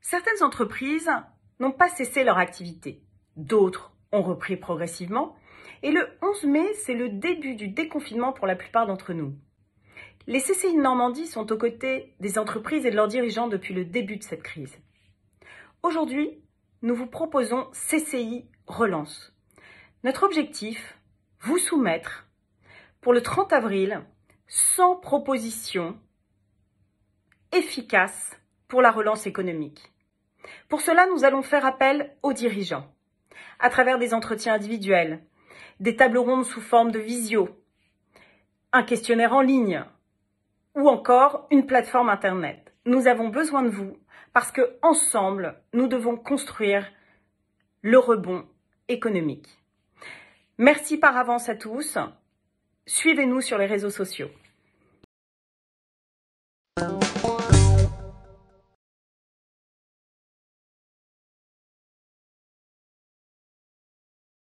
Certaines entreprises n'ont pas cessé leur activité, d'autres ont repris progressivement, et le 11 mai, c'est le début du déconfinement pour la plupart d'entre nous. Les CCI de Normandie sont aux côtés des entreprises et de leurs dirigeants depuis le début de cette crise. Aujourd'hui, nous vous proposons CCI Relance. Notre objectif, vous soumettre, pour le 30 avril, 100 propositions efficaces pour la relance économique. Pour cela, nous allons faire appel aux dirigeants, à travers des entretiens individuels, des tables rondes sous forme de visio, un questionnaire en ligne ou encore une plateforme Internet. Nous avons besoin de vous parce que ensemble, nous devons construire le rebond économique. Merci par avance à tous. Suivez-nous sur les réseaux sociaux.